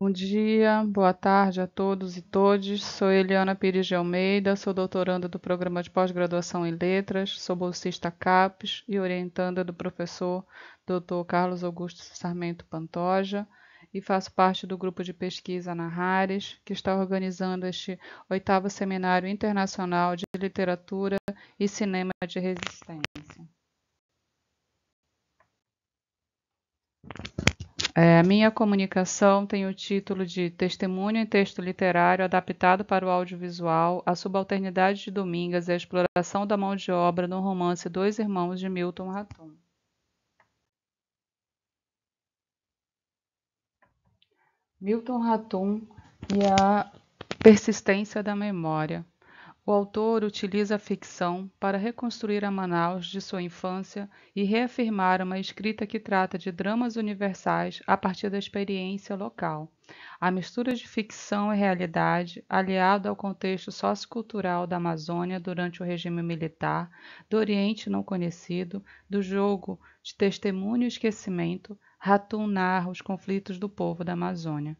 Bom dia, boa tarde a todos e todes. Sou Eliana Pires de Almeida, sou doutoranda do programa de pós-graduação em Letras, sou bolsista CAPES e orientanda do professor Dr. Carlos Augusto Sarmento Pantoja e faço parte do grupo de pesquisa Nahares, que está organizando este oitavo Seminário Internacional de Literatura e Cinema de Resistência. É, a minha comunicação tem o título de Testemunho em Texto Literário adaptado para o audiovisual, a subalternidade de Domingas e a exploração da mão de obra no romance Dois Irmãos de Milton Ratum. Milton Ratum e a persistência da memória. O autor utiliza a ficção para reconstruir a Manaus de sua infância e reafirmar uma escrita que trata de dramas universais a partir da experiência local. A mistura de ficção e realidade, aliada ao contexto sociocultural da Amazônia durante o regime militar, do Oriente não conhecido, do jogo de testemunho e esquecimento, Ratum narra os conflitos do povo da Amazônia.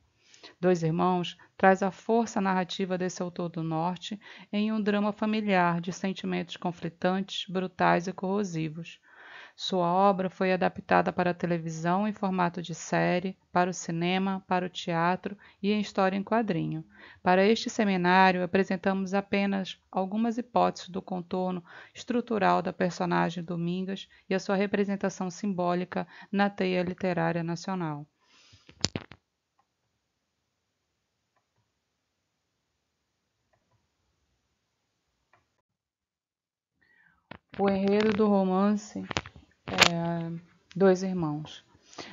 Dois Irmãos traz a força narrativa desse autor do Norte em um drama familiar de sentimentos conflitantes, brutais e corrosivos. Sua obra foi adaptada para a televisão em formato de série, para o cinema, para o teatro e em história em quadrinho. Para este seminário, apresentamos apenas algumas hipóteses do contorno estrutural da personagem Domingas e a sua representação simbólica na teia literária nacional. o enredo do romance é Dois Irmãos.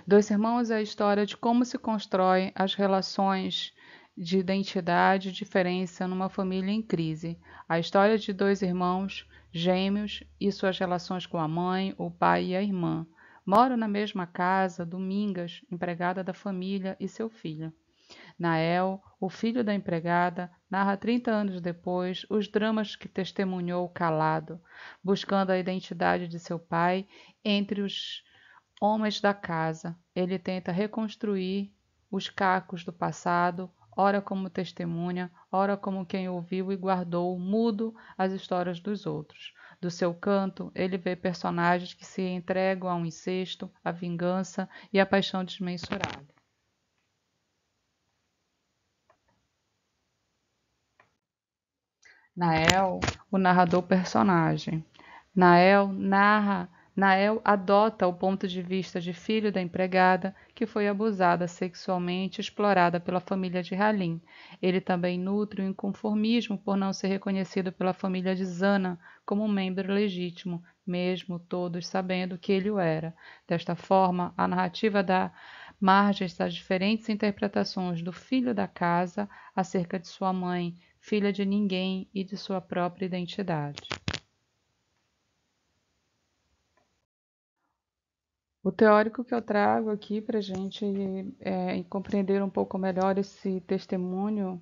Dois Irmãos é a história de como se constroem as relações de identidade e diferença numa família em crise. A história de dois irmãos gêmeos e suas relações com a mãe, o pai e a irmã. Moram na mesma casa, Domingas, empregada da família, e seu filho. Nael, o filho da empregada, narra 30 anos depois os dramas que testemunhou calado, buscando a identidade de seu pai entre os homens da casa. Ele tenta reconstruir os cacos do passado, ora como testemunha, ora como quem ouviu e guardou mudo as histórias dos outros. Do seu canto, ele vê personagens que se entregam a um incesto, à vingança e à paixão desmensurada. Nael, o narrador personagem. Nael narra, Nael adota o ponto de vista de filho da empregada que foi abusada sexualmente e explorada pela família de Halim. Ele também nutre o inconformismo por não ser reconhecido pela família de Zana como um membro legítimo, mesmo todos sabendo que ele o era. Desta forma, a narrativa dá margens às diferentes interpretações do filho da casa acerca de sua mãe, filha de ninguém e de sua própria identidade. O teórico que eu trago aqui para a gente é, compreender um pouco melhor esse testemunho,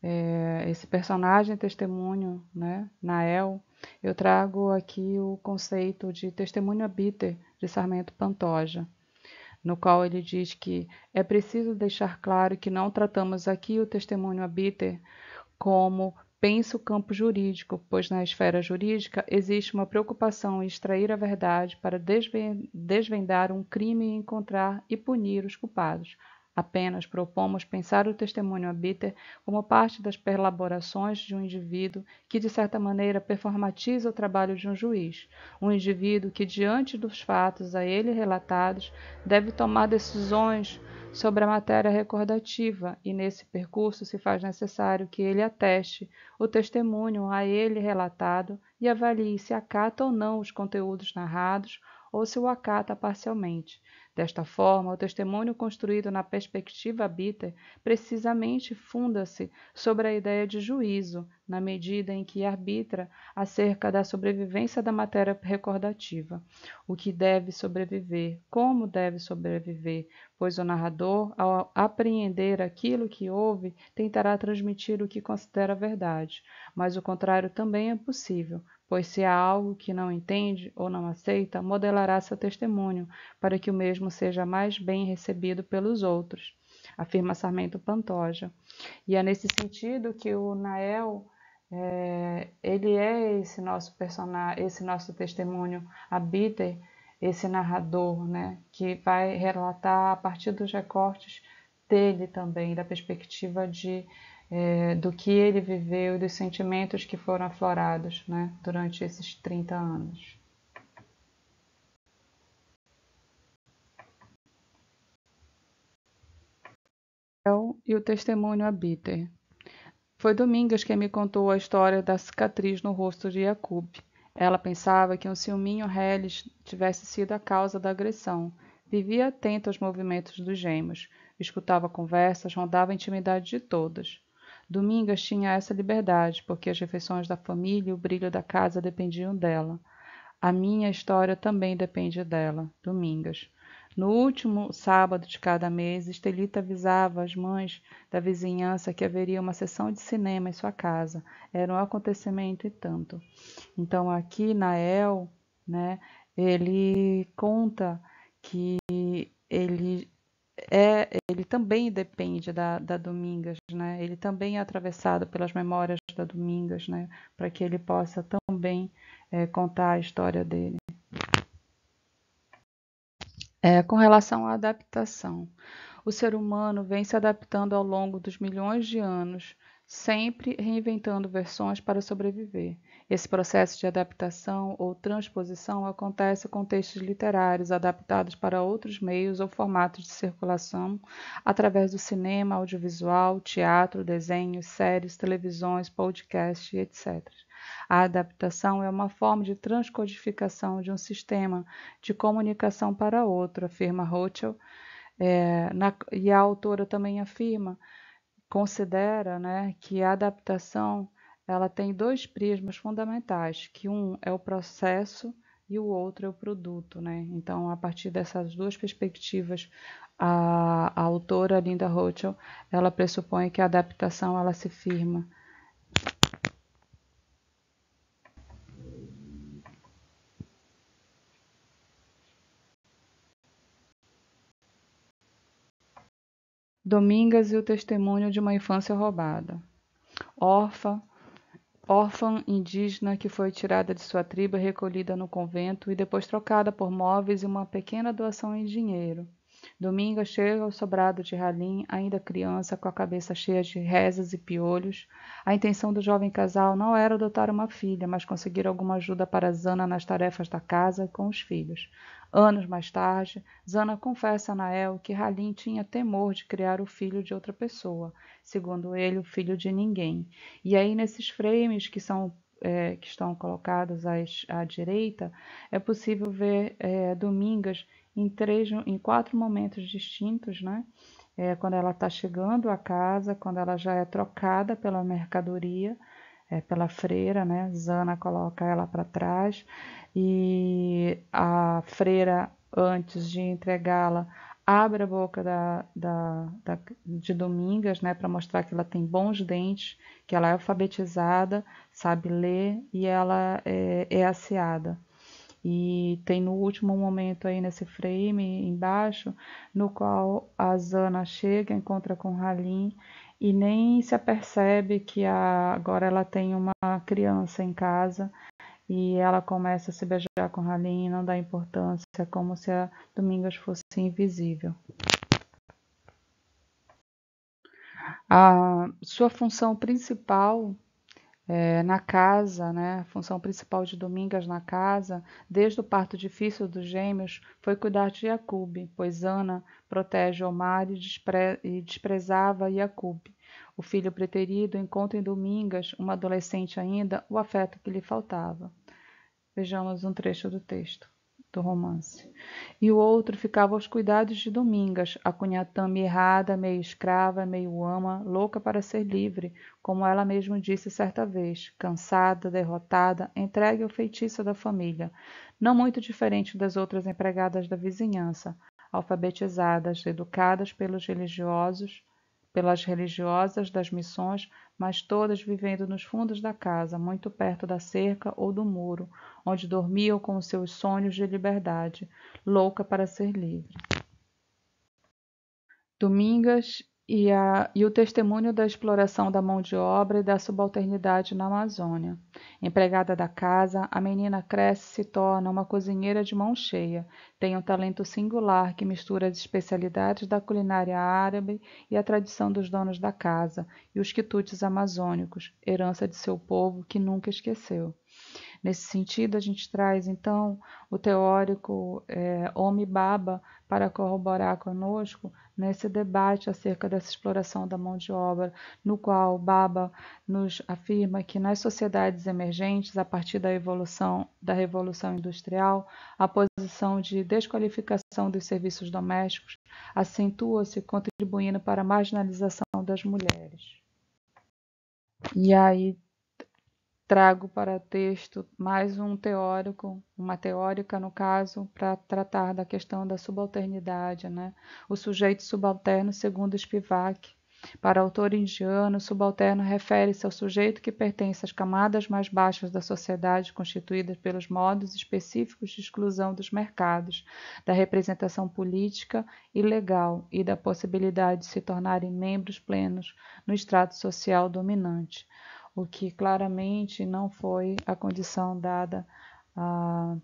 é, esse personagem testemunho, né, Nael, eu trago aqui o conceito de testemunho abiter de Sarmento Pantoja, no qual ele diz que é preciso deixar claro que não tratamos aqui o testemunho abiter como pensa o campo jurídico, pois na esfera jurídica existe uma preocupação em extrair a verdade para desvendar um crime e encontrar e punir os culpados. Apenas propomos pensar o testemunho a Bitter como parte das perlaborações de um indivíduo que, de certa maneira, performatiza o trabalho de um juiz, um indivíduo que, diante dos fatos a ele relatados, deve tomar decisões sobre a matéria recordativa e, nesse percurso, se faz necessário que ele ateste o testemunho a ele relatado e avalie se acata ou não os conteúdos narrados ou se o acata parcialmente Desta forma, o testemunho construído na perspectiva habita precisamente funda-se sobre a ideia de juízo, na medida em que arbitra acerca da sobrevivência da matéria recordativa, o que deve sobreviver, como deve sobreviver, pois o narrador, ao apreender aquilo que ouve, tentará transmitir o que considera verdade, mas o contrário também é possível, pois se há algo que não entende ou não aceita, modelará seu testemunho, para que o mesmo seja mais bem recebido pelos outros, afirma Sarmento Pantoja. E é nesse sentido que o Nael, é, ele é esse nosso personagem, esse nosso testemunho, habita esse narrador, né, que vai relatar a partir dos recortes dele também, da perspectiva de é, do que ele viveu e dos sentimentos que foram aflorados né, durante esses 30 anos. E o testemunho a Bitter. Foi Domingas quem me contou a história da cicatriz no rosto de Jacob. Ela pensava que um ciúminho Helles tivesse sido a causa da agressão. Vivia atento aos movimentos dos gêmeos, escutava conversas, rondava a intimidade de todas domingas tinha essa liberdade porque as refeições da família e o brilho da casa dependiam dela a minha história também depende dela domingas no último sábado de cada mês estelita avisava as mães da vizinhança que haveria uma sessão de cinema em sua casa era um acontecimento e tanto então aqui Nael né ele conta que ele é, ele também depende da, da Domingas, né? Ele também é atravessado pelas memórias da Domingas, né? Para que ele possa também é, contar a história dele. É, com relação à adaptação, o ser humano vem se adaptando ao longo dos milhões de anos, sempre reinventando versões para sobreviver. Esse processo de adaptação ou transposição acontece com textos literários adaptados para outros meios ou formatos de circulação através do cinema, audiovisual, teatro, desenhos, séries, televisões, podcasts, etc. A adaptação é uma forma de transcodificação de um sistema de comunicação para outro, afirma Rothschild, é, e a autora também afirma, considera né, que a adaptação ela tem dois prismas fundamentais, que um é o processo e o outro é o produto, né? Então, a partir dessas duas perspectivas, a, a autora Linda Rothschild, ela pressupõe que a adaptação ela se firma Domingas e o testemunho de uma infância roubada. Orfa, órfã indígena que foi tirada de sua tribo recolhida no convento e depois trocada por móveis e uma pequena doação em dinheiro. Dominga chega ao sobrado de Ralim, ainda criança, com a cabeça cheia de rezas e piolhos. A intenção do jovem casal não era adotar uma filha, mas conseguir alguma ajuda para Zana nas tarefas da casa e com os filhos. Anos mais tarde, Zana confessa a Nael que Halim tinha temor de criar o filho de outra pessoa, segundo ele, o filho de ninguém. E aí, nesses frames que são é, que estão colocados à, à, direita, é possível ver é, Domingas em, três, em quatro momentos distintos, né? É, quando ela está chegando à casa, quando ela já é trocada pela mercadoria, é, pela freira, né? Zana coloca ela para trás e a freira, antes de entregá-la, abre a boca da, da, da de Domingas, né, para mostrar que ela tem bons dentes, que ela é alfabetizada, sabe ler e ela é, é asseada. E tem no último momento aí nesse frame embaixo, no qual a Zana chega, encontra com Halim e nem se apercebe que a, agora ela tem uma criança em casa e ela começa a se beijar com Halim e não dá importância, como se a Domingas fosse invisível. A sua função principal é, na casa, né? A função principal de Domingas na casa, desde o parto difícil dos gêmeos, foi cuidar de Jacob, pois Ana protege Omar e, despre... e desprezava Jacob. O filho preterido encontra em Domingas, uma adolescente ainda, o afeto que lhe faltava. Vejamos um trecho do texto do romance. E o outro ficava aos cuidados de Domingas, a cunhatã errada, meio escrava, meio ama, louca para ser livre, como ela mesma disse certa vez, cansada, derrotada, entregue ao feitiço da família, não muito diferente das outras empregadas da vizinhança, alfabetizadas, educadas pelos religiosos, pelas religiosas das missões, mas todas vivendo nos fundos da casa, muito perto da cerca ou do muro, onde dormiam com seus sonhos de liberdade, louca para ser livre. Domingas e, a, e o testemunho da exploração da mão de obra e da subalternidade na Amazônia. Empregada da casa, a menina cresce e se torna uma cozinheira de mão cheia. Tem um talento singular que mistura as especialidades da culinária árabe e a tradição dos donos da casa e os quitutes amazônicos, herança de seu povo que nunca esqueceu. Nesse sentido, a gente traz então o teórico é, Omi Baba para corroborar conosco nesse debate acerca dessa exploração da mão de obra, no qual Baba nos afirma que nas sociedades emergentes, a partir da evolução da revolução industrial, a posição de desqualificação dos serviços domésticos acentua-se, contribuindo para a marginalização das mulheres. E aí trago para texto mais um teórico, uma teórica no caso, para tratar da questão da subalternidade, né? O sujeito subalterno segundo Spivak. Para autor indiano, subalterno refere-se ao sujeito que pertence às camadas mais baixas da sociedade constituídas pelos modos específicos de exclusão dos mercados, da representação política e legal e da possibilidade de se tornarem membros plenos no extrato social dominante o que claramente não foi a condição dada a,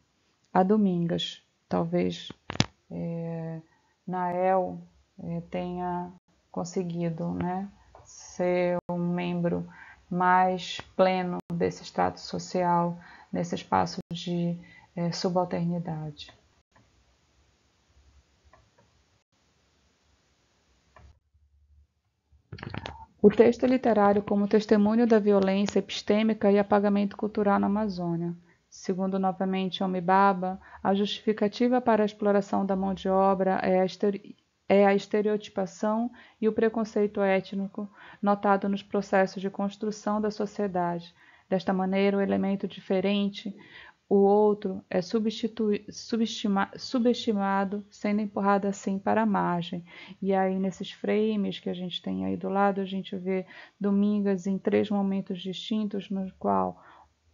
a Domingas. Talvez é, Nael é, tenha conseguido né, ser um membro mais pleno desse extrato social, nesse espaço de é, subalternidade. o texto é literário como testemunho da violência epistêmica e apagamento cultural na Amazônia. Segundo novamente Omibaba, a justificativa para a exploração da mão de obra é a, estere... é a estereotipação e o preconceito étnico notado nos processos de construção da sociedade. Desta maneira, o elemento diferente, o outro é subestimado, sendo empurrado assim para a margem. E aí, nesses frames que a gente tem aí do lado, a gente vê Domingas em três momentos distintos, no qual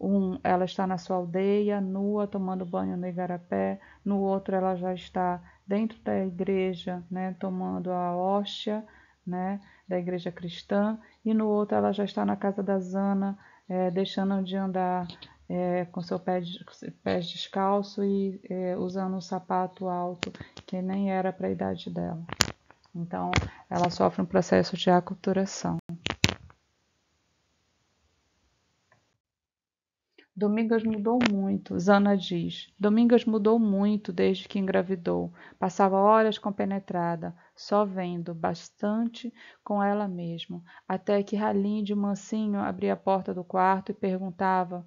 um ela está na sua aldeia, nua, tomando banho no igarapé, no outro ela já está dentro da igreja, né, tomando a hóstia, né, da igreja cristã, e no outro ela já está na casa da Zana, é, deixando de andar é, com seu pé de, descalço e é, usando um sapato alto que nem era para a idade dela. Então, ela sofre um processo de aculturação. Domingas mudou muito, Zana diz. Domingas mudou muito desde que engravidou. Passava horas compenetrada, só vendo, bastante com ela mesma, até que Ralim de mansinho abria a porta do quarto e perguntava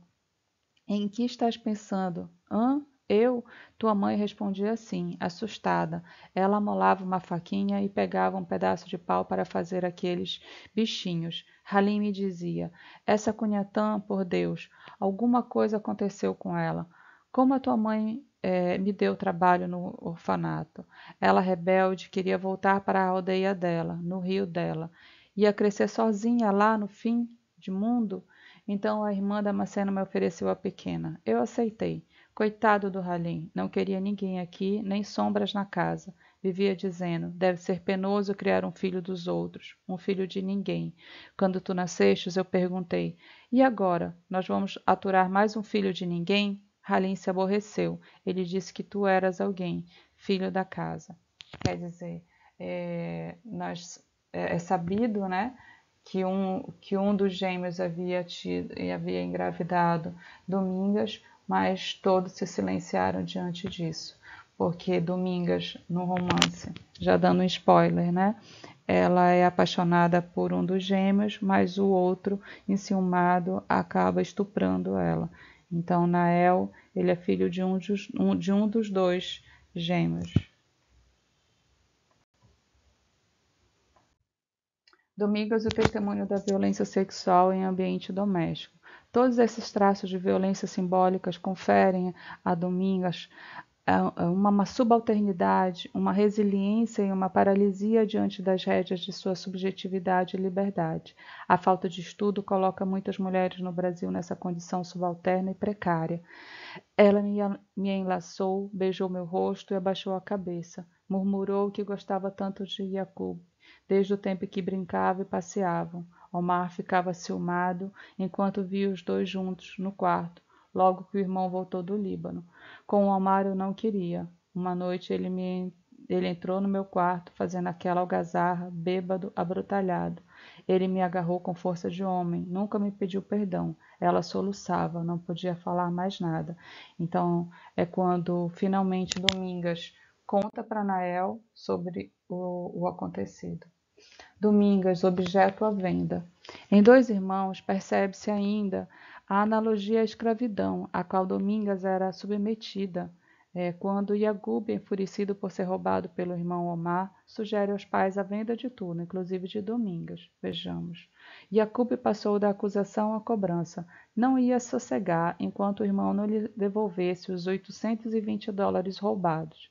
em que estás pensando? Hã? Eu? Tua mãe respondia assim, assustada. Ela molava uma faquinha e pegava um pedaço de pau para fazer aqueles bichinhos. Halim me dizia: Essa cunhatã, por Deus, alguma coisa aconteceu com ela. Como a tua mãe eh, me deu trabalho no orfanato. Ela, rebelde, queria voltar para a aldeia dela, no rio dela. Ia crescer sozinha lá no fim de mundo. Então a irmã da Macena me ofereceu a pequena. Eu aceitei. Coitado do Ralim, não queria ninguém aqui, nem sombras na casa. Vivia dizendo: Deve ser penoso criar um filho dos outros, um filho de ninguém. Quando tu nascestes, eu perguntei: E agora? Nós vamos aturar mais um filho de ninguém? Ralim se aborreceu. Ele disse que tu eras alguém, filho da casa. Quer dizer, é, nós, é, é sabido, né? que um, que um dos gêmeos havia, tido, havia engravidado Domingas, mas todos se silenciaram diante disso, porque Domingas, no romance, já dando um spoiler, né? Ela é apaixonada por um dos gêmeos, mas o outro, enciumado, acaba estuprando ela. Então, Nael, ele é filho de um, de um dos dois gêmeos. Domingas, o testemunho da violência sexual em ambiente doméstico. Todos esses traços de violência simbólicas conferem a Domingas é, é, uma subalternidade, uma resiliência e uma paralisia diante das rédeas de sua subjetividade e liberdade. A falta de estudo coloca muitas mulheres no Brasil nessa condição subalterna e precária. Ela me enlaçou, beijou meu rosto e abaixou a cabeça. Murmurou que gostava tanto de Yakub desde o tempo em que brincavam e passeavam. Omar ficava ciumado enquanto via os dois juntos no quarto, logo que o irmão voltou do Líbano. Com Omar eu não queria. Uma noite ele me ele entrou no meu quarto fazendo aquela algazarra, bêbado, abrutalhado. Ele me agarrou com força de homem, nunca me pediu perdão. Ela soluçava, não podia falar mais nada. Então é quando finalmente Domingas conta para Nael sobre o, o acontecido. Domingas, objeto à venda. Em Dois Irmãos, percebe-se ainda a analogia à escravidão, a qual Domingas era submetida. É, quando Yagub, enfurecido por ser roubado pelo irmão Omar, sugere aos pais a venda de tudo, inclusive de Domingas. Vejamos. Yacub passou da acusação à cobrança. Não ia sossegar enquanto o irmão não lhe devolvesse os 820 dólares roubados.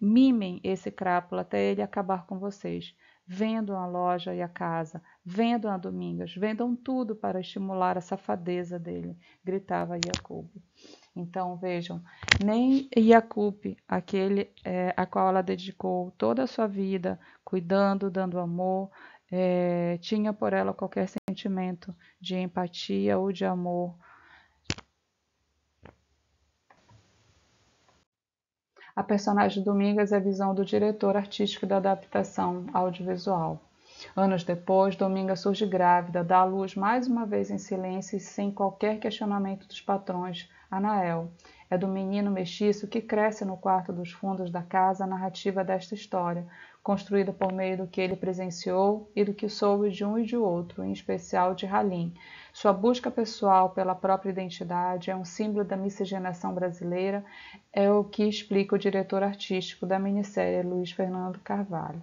Mimem esse crápula até ele acabar com vocês. Vendam a loja e a casa, vendam a Domingas, vendam tudo para estimular a safadeza dele, gritava Jacob. Então vejam, nem Jacob, aquele é, a qual ela dedicou toda a sua vida, cuidando, dando amor, é, tinha por ela qualquer sentimento de empatia ou de amor A personagem Domingas é a visão do diretor artístico da adaptação audiovisual. Anos depois, Domingas surge grávida, dá à luz mais uma vez em silêncio e sem qualquer questionamento dos patrões, Anael. É do menino mestiço que cresce no quarto dos fundos da casa a narrativa desta história, construída por meio do que ele presenciou e do que soube de um e de outro, em especial de Halim. Sua busca pessoal pela própria identidade é um símbolo da miscigenação brasileira, é o que explica o diretor artístico da minissérie Luiz Fernando Carvalho.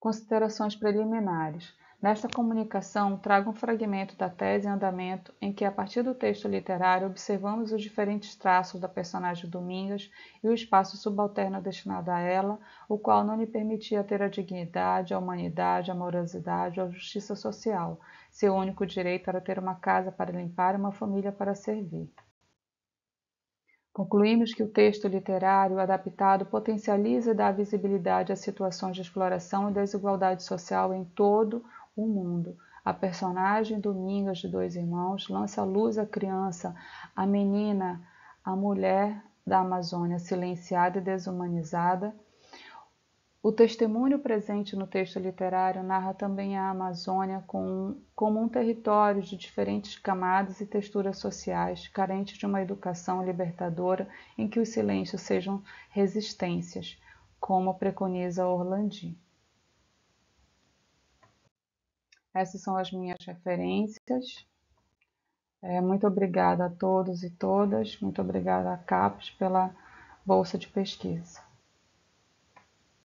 Considerações preliminares. Nesta comunicação, trago um fragmento da tese em andamento em que, a partir do texto literário, observamos os diferentes traços da personagem Domingas e o espaço subalterno destinado a ela, o qual não lhe permitia ter a dignidade, a humanidade, a amorosidade ou a justiça social. Seu único direito era ter uma casa para limpar e uma família para servir. Concluímos que o texto literário adaptado potencializa e dá visibilidade às situações de exploração e desigualdade social em todo o mundo. A personagem Domingas de Dois Irmãos lança à luz a criança, a menina, a mulher da Amazônia silenciada e desumanizada. O testemunho presente no texto literário narra também a Amazônia como um território de diferentes camadas e texturas sociais, carente de uma educação libertadora em que os silêncios sejam resistências, como preconiza Orlandi. Essas são as minhas referências. É, muito obrigada a todos e todas. Muito obrigada a CAPES pela bolsa de pesquisa.